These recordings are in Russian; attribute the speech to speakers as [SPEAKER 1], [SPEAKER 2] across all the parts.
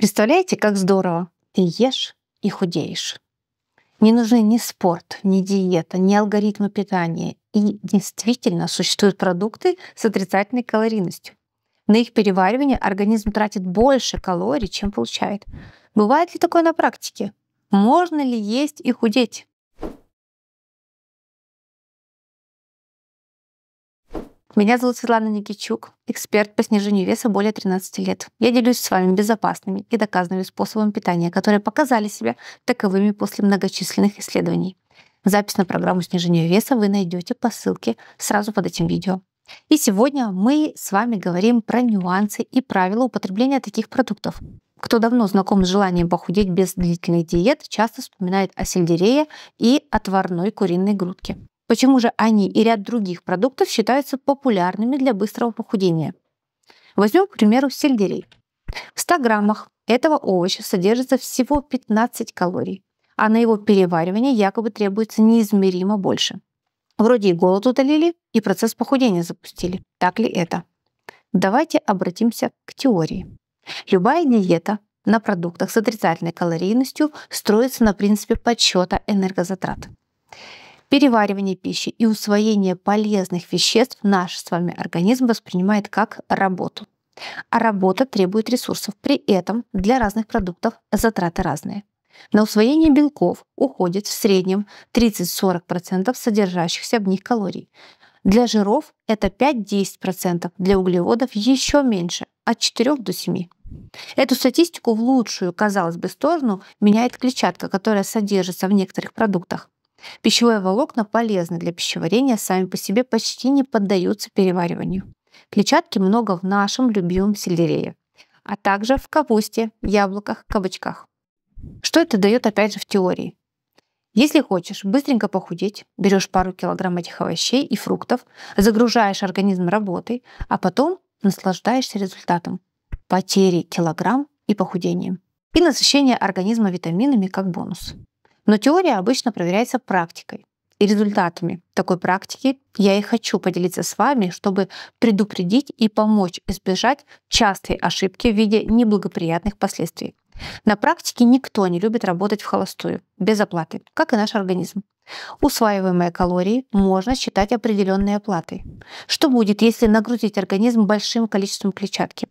[SPEAKER 1] Представляете, как здорово? Ты ешь и худеешь. Не нужны ни спорт, ни диета, ни алгоритмы питания. И действительно существуют продукты с отрицательной калорийностью. На их переваривание организм тратит больше калорий, чем получает. Бывает ли такое на практике? Можно ли есть и худеть? Меня зовут Светлана Никичук, эксперт по снижению веса более 13 лет. Я делюсь с вами безопасными и доказанными способами питания, которые показали себя таковыми после многочисленных исследований. Запись на программу снижения веса вы найдете по ссылке сразу под этим видео. И сегодня мы с вами говорим про нюансы и правила употребления таких продуктов. Кто давно знаком с желанием похудеть без длительных диет, часто вспоминает о сельдерее и отварной куриной грудке. Почему же они и ряд других продуктов считаются популярными для быстрого похудения? Возьмем, к примеру, сельдерей. В 100 граммах этого овоща содержится всего 15 калорий, а на его переваривание якобы требуется неизмеримо больше. Вроде и голод удалили, и процесс похудения запустили. Так ли это? Давайте обратимся к теории. Любая диета на продуктах с отрицательной калорийностью строится на принципе подсчета энергозатрат переваривание пищи и усвоение полезных веществ наш с вами организм воспринимает как работу. А работа требует ресурсов. При этом для разных продуктов затраты разные. На усвоение белков уходит в среднем 30-40% содержащихся в них калорий. Для жиров это 5-10%, для углеводов еще меньше, от 4 до 7. Эту статистику в лучшую, казалось бы, сторону меняет клетчатка, которая содержится в некоторых продуктах. Пищевые волокна полезны для пищеварения, сами по себе почти не поддаются перевариванию. Клетчатки много в нашем любимом сельдерее, а также в капусте, яблоках, кабачках. Что это дает, опять же, в теории? Если хочешь быстренько похудеть, берешь пару килограмм этих овощей и фруктов, загружаешь организм работой, а потом наслаждаешься результатом – потери килограмм и похудением. И насыщение организма витаминами как бонус. Но теория обычно проверяется практикой и результатами такой практики я и хочу поделиться с вами, чтобы предупредить и помочь избежать частой ошибки в виде неблагоприятных последствий. На практике никто не любит работать в холостую, без оплаты, как и наш организм. Усваиваемые калории можно считать определенной оплатой. Что будет, если нагрузить организм большим количеством клетчатки?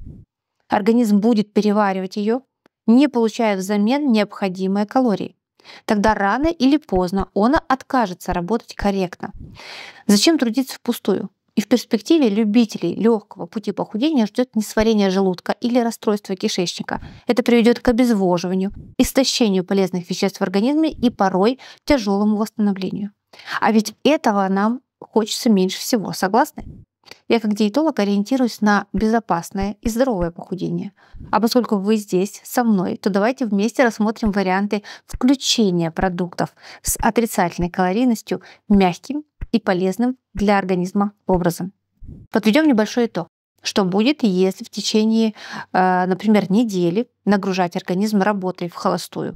[SPEAKER 1] Организм будет переваривать ее, не получая взамен необходимые калории. Тогда рано или поздно он откажется работать корректно. Зачем трудиться впустую? И в перспективе любителей легкого пути похудения ждет несварение желудка или расстройство кишечника. Это приведет к обезвоживанию, истощению полезных веществ в организме и порой тяжелому восстановлению. А ведь этого нам хочется меньше всего, согласны? Я как диетолог ориентируюсь на безопасное и здоровое похудение. А поскольку вы здесь со мной, то давайте вместе рассмотрим варианты включения продуктов с отрицательной калорийностью мягким и полезным для организма образом. Подведем небольшой итог. Что будет, если в течение, э, например, недели нагружать организм работой в холостую?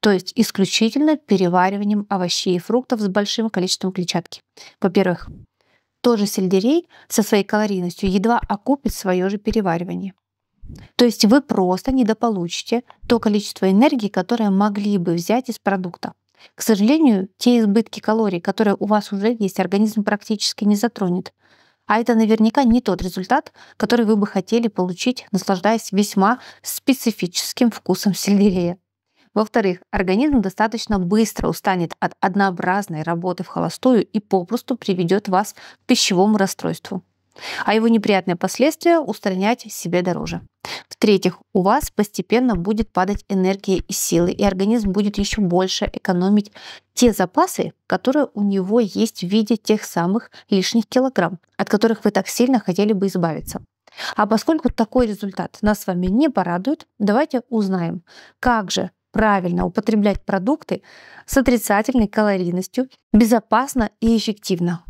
[SPEAKER 1] то есть исключительно перевариванием овощей и фруктов с большим количеством клетчатки. Во-первых, тоже сельдерей со своей калорийностью едва окупит свое же переваривание. То есть вы просто недополучите то количество энергии, которое могли бы взять из продукта. К сожалению, те избытки калорий, которые у вас уже есть, организм практически не затронет. А это наверняка не тот результат, который вы бы хотели получить, наслаждаясь весьма специфическим вкусом сельдерея. Во-вторых, организм достаточно быстро устанет от однообразной работы в холостую и попросту приведет вас к пищевому расстройству. А его неприятные последствия устранять себе дороже. В-третьих, у вас постепенно будет падать энергия и силы, и организм будет еще больше экономить те запасы, которые у него есть в виде тех самых лишних килограмм, от которых вы так сильно хотели бы избавиться. А поскольку такой результат нас с вами не порадует, давайте узнаем, как же правильно употреблять продукты с отрицательной калорийностью безопасно и эффективно.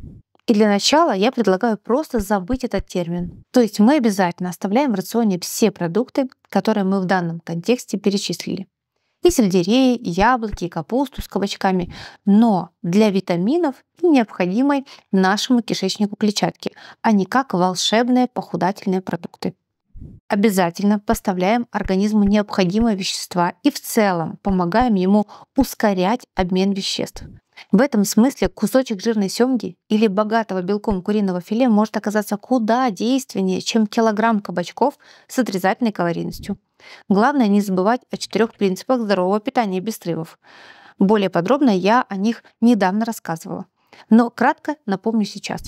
[SPEAKER 1] И для начала я предлагаю просто забыть этот термин. То есть мы обязательно оставляем в рационе все продукты, которые мы в данном контексте перечислили. И сельдерей, и яблоки, и капусту с кабачками. Но для витаминов и необходимой нашему кишечнику клетчатки, а не как волшебные похудательные продукты. Обязательно поставляем организму необходимые вещества и в целом помогаем ему ускорять обмен веществ. В этом смысле кусочек жирной семги или богатого белком куриного филе может оказаться куда действеннее, чем килограмм кабачков с отрицательной калорийностью. Главное не забывать о четырех принципах здорового питания без срывов. Более подробно я о них недавно рассказывала. Но кратко напомню сейчас.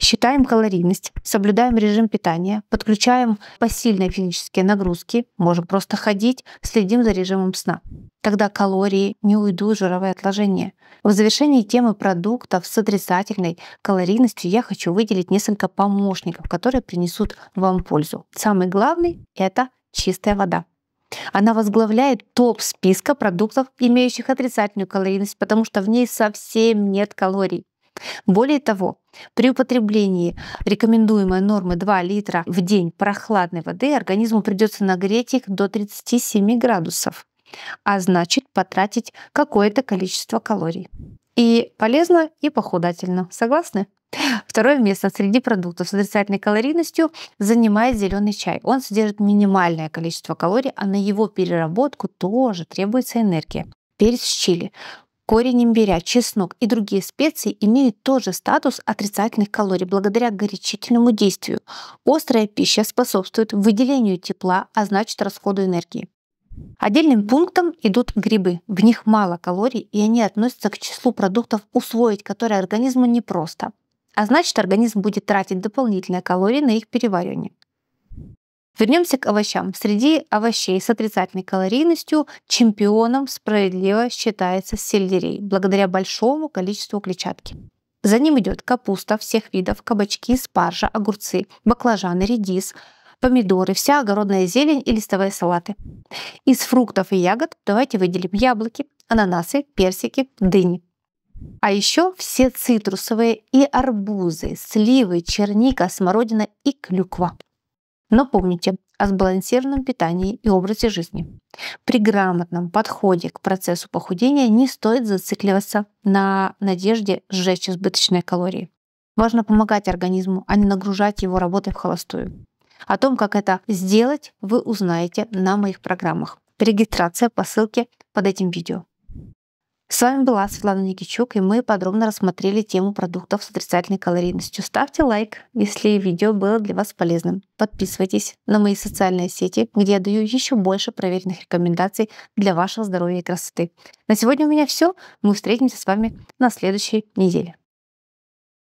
[SPEAKER 1] Считаем калорийность, соблюдаем режим питания, подключаем посильные физические нагрузки, можем просто ходить, следим за режимом сна. Тогда калории не уйдут в жировые отложения. В завершении темы продуктов с отрицательной калорийностью я хочу выделить несколько помощников, которые принесут вам пользу. Самый главный — это чистая вода. Она возглавляет топ списка продуктов, имеющих отрицательную калорийность, потому что в ней совсем нет калорий. Более того, при употреблении рекомендуемой нормы 2 литра в день прохладной воды организму придется нагреть их до 37 градусов, а значит потратить какое-то количество калорий. И полезно, и похудательно. Согласны? Второе место среди продуктов с отрицательной калорийностью занимает зеленый чай. Он содержит минимальное количество калорий, а на его переработку тоже требуется энергия. Перец чили Корень имбиря, чеснок и другие специи имеют тоже статус отрицательных калорий благодаря горячительному действию. Острая пища способствует выделению тепла, а значит расходу энергии. Отдельным пунктом идут грибы. В них мало калорий, и они относятся к числу продуктов, усвоить которые организму непросто. А значит, организм будет тратить дополнительные калории на их переваривание. Вернемся к овощам. Среди овощей с отрицательной калорийностью чемпионом справедливо считается сельдерей, благодаря большому количеству клетчатки. За ним идет капуста всех видов, кабачки, спаржа, огурцы, баклажаны, редис, помидоры, вся огородная зелень и листовые салаты. Из фруктов и ягод давайте выделим яблоки, ананасы, персики, дыни. А еще все цитрусовые и арбузы, сливы, черника, смородина и клюква. Но помните о сбалансированном питании и образе жизни. При грамотном подходе к процессу похудения не стоит зацикливаться на надежде сжечь избыточные калории. Важно помогать организму, а не нагружать его работой в холостую. О том, как это сделать, вы узнаете на моих программах. Регистрация по ссылке под этим видео. С вами была Светлана Никичук, и мы подробно рассмотрели тему продуктов с отрицательной калорийностью. Ставьте лайк, если видео было для вас полезным. Подписывайтесь на мои социальные сети, где я даю еще больше проверенных рекомендаций для вашего здоровья и красоты. На сегодня у меня все. Мы встретимся с вами на следующей неделе.